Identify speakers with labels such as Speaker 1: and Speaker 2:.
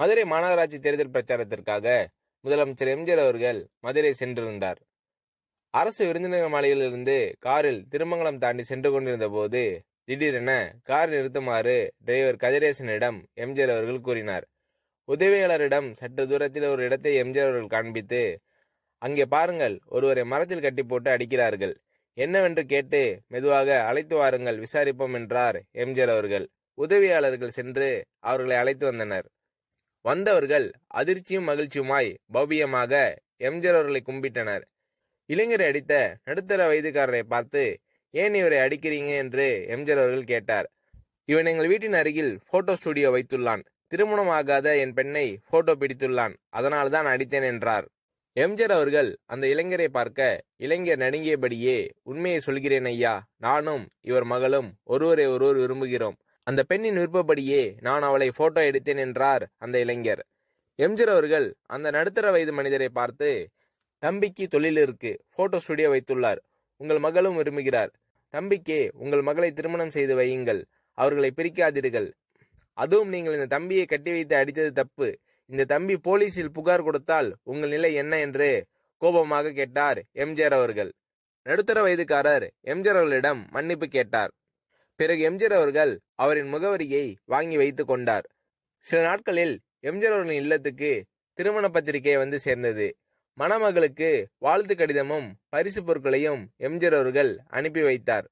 Speaker 1: மதுரை மாநகராட்சி தேர்தல் பிரச்சாரத்திற்காக முதலமைச்சர் எம்ஜிஆர் அவர்கள் மதுரை சென்றிருந்தார் அரசு விருந்தினர் மாளிகையிலிருந்து காரில் திருமங்கலம் தாண்டி சென்று கொண்டிருந்த போது திடீரென கார் நிறுத்துமாறு டிரைவர் கதிரேசனிடம் எம்ஜிஆர் அவர்கள் கூறினார் உதவியாளரிடம் சற்று தூரத்தில் ஒரு இடத்தை எம்ஜிஆர் அவர்கள் காண்பித்து அங்கே பாருங்கள் ஒருவரை மரத்தில் கட்டி போட்டு அடிக்கிறார்கள் என்னவென்று கேட்டு மெதுவாக அழைத்து வாருங்கள் விசாரிப்போம் என்றார் எம்ஜிஆர் அவர்கள் உதவியாளர்கள் சென்று அவர்களை அழைத்து வந்தனர் வந்தவர்கள் அதிர்ச்சியும் மகிழ்ச்சியுமாய் பவ்யமாக எம்ஜர் அவர்களை கும்பிட்டனர் இளைஞரை அடித்த நடுத்தர வயதுக்காரரை பார்த்து ஏன் இவரை அடிக்கிறீங்க என்று எம்ஜர் அவர்கள் கேட்டார் இவன் எங்கள் வீட்டின் அருகில் போட்டோ ஸ்டுடியோ வைத்துள்ளான் திருமணம் ஆகாத என் பெண்ணை போட்டோ பிடித்துள்ளான் அதனால் தான் அடித்தேன் என்றார் எம்ஜர் அவர்கள் அந்த இளைஞரை பார்க்க இளைஞர் நடுங்கியபடியே உண்மையை சொல்கிறேன் ஐயா நானும் இவர் மகளும் ஒருவரை ஒருவர் விரும்புகிறோம் அந்த பெண்ணின் விருப்பப்படியே நான் அவளை போட்டோ எடுத்தேன் என்றார் அந்த இளைஞர் எம்ஜிர் அவர்கள் அந்த நடுத்தர வயது மனிதரை பார்த்து தம்பிக்கு தொழில் இருக்கு போட்டோ ஸ்டுடியோ வைத்துள்ளார் உங்கள் மகளும் விரும்புகிறார் தம்பிக்கே உங்கள் மகளை திருமணம் செய்து வையுங்கள் அவர்களை பிரிக்காதீர்கள் அதுவும் நீங்கள் இந்த தம்பியை கட்டி வைத்து அடித்தது தப்பு இந்த தம்பி போலீஸில் புகார் கொடுத்தால் உங்கள் நிலை என்ன என்று கோபமாக கேட்டார் எம்ஜிஆர் அவர்கள் நடுத்தர வயதுக்காரர் எம்ஜிஆர் அவர்களிடம் மன்னிப்பு கேட்டார் பிறகு எம்ஜிஆர் அவர்கள் அவரின் முகவரியை வாங்கி வைத்துக் கொண்டார் சில நாட்களில் எம்ஜிஆர் அவர்களின் இல்லத்துக்கு திருமண பத்திரிகை வந்து சேர்ந்தது மணமகளுக்கு வாழ்த்து கடிதமும் பரிசு பொருட்களையும் எம்ஜிஆர் அவர்கள் அனுப்பி வைத்தார்